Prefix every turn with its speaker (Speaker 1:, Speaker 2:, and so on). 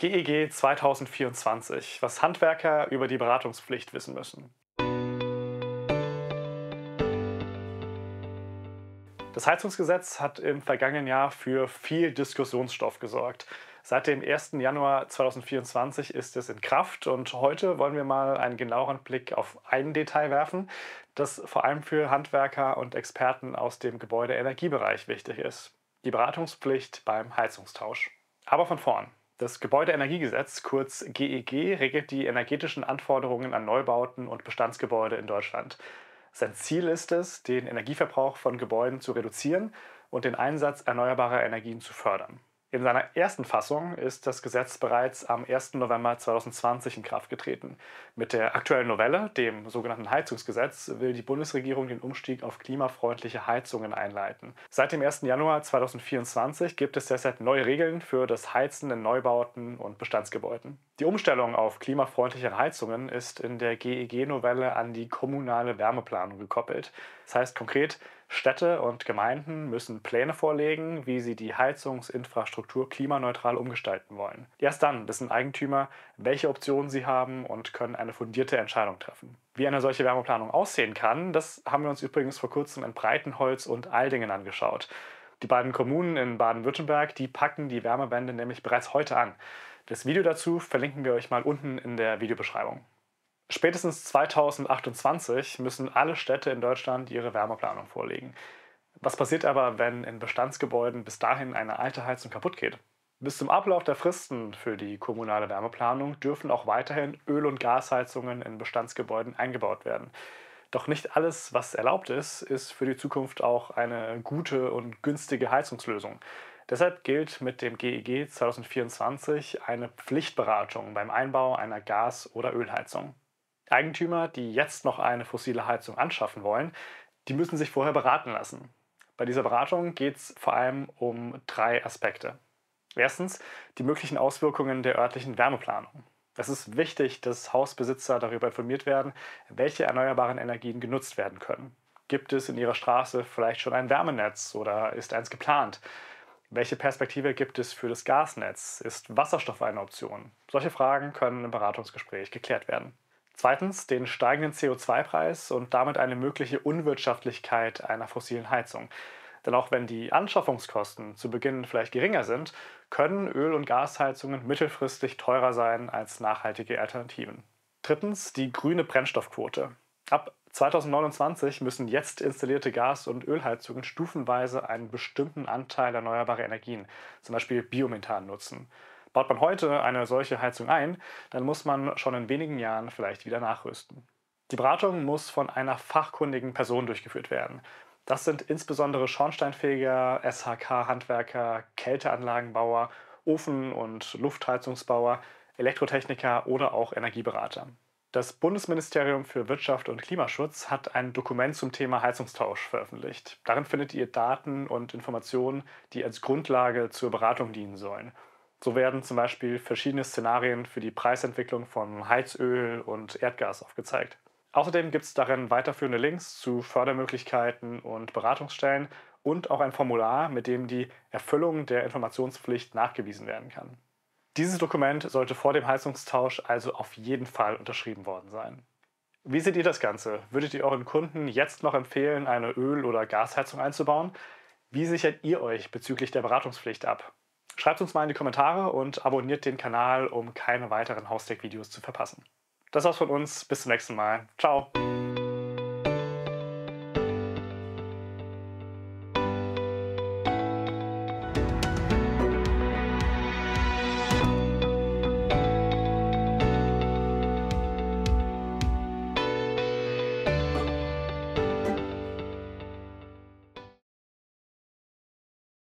Speaker 1: GEG 2024, e was Handwerker über die Beratungspflicht wissen müssen. Das Heizungsgesetz hat im vergangenen Jahr für viel Diskussionsstoff gesorgt. Seit dem 1. Januar 2024 ist es in Kraft und heute wollen wir mal einen genaueren Blick auf ein Detail werfen, das vor allem für Handwerker und Experten aus dem Gebäudeenergiebereich wichtig ist. Die Beratungspflicht beim Heizungstausch. Aber von vorn. Das Gebäudeenergiegesetz, kurz GEG, e regelt die energetischen Anforderungen an Neubauten und Bestandsgebäude in Deutschland. Sein Ziel ist es, den Energieverbrauch von Gebäuden zu reduzieren und den Einsatz erneuerbarer Energien zu fördern. In seiner ersten Fassung ist das Gesetz bereits am 1. November 2020 in Kraft getreten. Mit der aktuellen Novelle, dem sogenannten Heizungsgesetz, will die Bundesregierung den Umstieg auf klimafreundliche Heizungen einleiten. Seit dem 1. Januar 2024 gibt es deshalb neue Regeln für das Heizen in Neubauten und Bestandsgebäuden. Die Umstellung auf klimafreundliche Heizungen ist in der GEG-Novelle an die kommunale Wärmeplanung gekoppelt. Das heißt konkret, Städte und Gemeinden müssen Pläne vorlegen, wie sie die Heizungsinfrastruktur klimaneutral umgestalten wollen. Erst dann wissen Eigentümer, welche Optionen sie haben und können eine fundierte Entscheidung treffen. Wie eine solche Wärmeplanung aussehen kann, das haben wir uns übrigens vor kurzem in Breitenholz und Aldingen angeschaut. Die beiden Kommunen in Baden-Württemberg, die packen die Wärmewende nämlich bereits heute an. Das Video dazu verlinken wir euch mal unten in der Videobeschreibung. Spätestens 2028 müssen alle Städte in Deutschland ihre Wärmeplanung vorlegen. Was passiert aber, wenn in Bestandsgebäuden bis dahin eine alte Heizung kaputt geht? Bis zum Ablauf der Fristen für die kommunale Wärmeplanung dürfen auch weiterhin Öl- und Gasheizungen in Bestandsgebäuden eingebaut werden. Doch nicht alles, was erlaubt ist, ist für die Zukunft auch eine gute und günstige Heizungslösung. Deshalb gilt mit dem GEG 2024 e eine Pflichtberatung beim Einbau einer Gas- oder Ölheizung. Eigentümer, die jetzt noch eine fossile Heizung anschaffen wollen, die müssen sich vorher beraten lassen. Bei dieser Beratung geht es vor allem um drei Aspekte. Erstens die möglichen Auswirkungen der örtlichen Wärmeplanung. Es ist wichtig, dass Hausbesitzer darüber informiert werden, welche erneuerbaren Energien genutzt werden können. Gibt es in ihrer Straße vielleicht schon ein Wärmenetz oder ist eins geplant? Welche Perspektive gibt es für das Gasnetz? Ist Wasserstoff eine Option? Solche Fragen können im Beratungsgespräch geklärt werden. Zweitens den steigenden CO2-Preis und damit eine mögliche Unwirtschaftlichkeit einer fossilen Heizung. Denn auch wenn die Anschaffungskosten zu Beginn vielleicht geringer sind, können Öl- und Gasheizungen mittelfristig teurer sein als nachhaltige Alternativen. Drittens die grüne Brennstoffquote. Ab 2029 müssen jetzt installierte Gas- und Ölheizungen stufenweise einen bestimmten Anteil erneuerbarer Energien, zum Beispiel Biomethan, nutzen. Baut man heute eine solche Heizung ein, dann muss man schon in wenigen Jahren vielleicht wieder nachrüsten. Die Beratung muss von einer fachkundigen Person durchgeführt werden. Das sind insbesondere Schornsteinfeger, SHK-Handwerker, Kälteanlagenbauer, Ofen- und Luftheizungsbauer, Elektrotechniker oder auch Energieberater. Das Bundesministerium für Wirtschaft und Klimaschutz hat ein Dokument zum Thema Heizungstausch veröffentlicht. Darin findet ihr Daten und Informationen, die als Grundlage zur Beratung dienen sollen. So werden zum Beispiel verschiedene Szenarien für die Preisentwicklung von Heizöl und Erdgas aufgezeigt. Außerdem gibt es darin weiterführende Links zu Fördermöglichkeiten und Beratungsstellen und auch ein Formular, mit dem die Erfüllung der Informationspflicht nachgewiesen werden kann. Dieses Dokument sollte vor dem Heizungstausch also auf jeden Fall unterschrieben worden sein. Wie seht ihr das Ganze? Würdet ihr euren Kunden jetzt noch empfehlen, eine Öl- oder Gasheizung einzubauen? Wie sichert ihr euch bezüglich der Beratungspflicht ab? Schreibt uns mal in die Kommentare und abonniert den Kanal, um keine weiteren Haustech-Videos zu verpassen. Das war's von uns. Bis zum nächsten Mal. Ciao.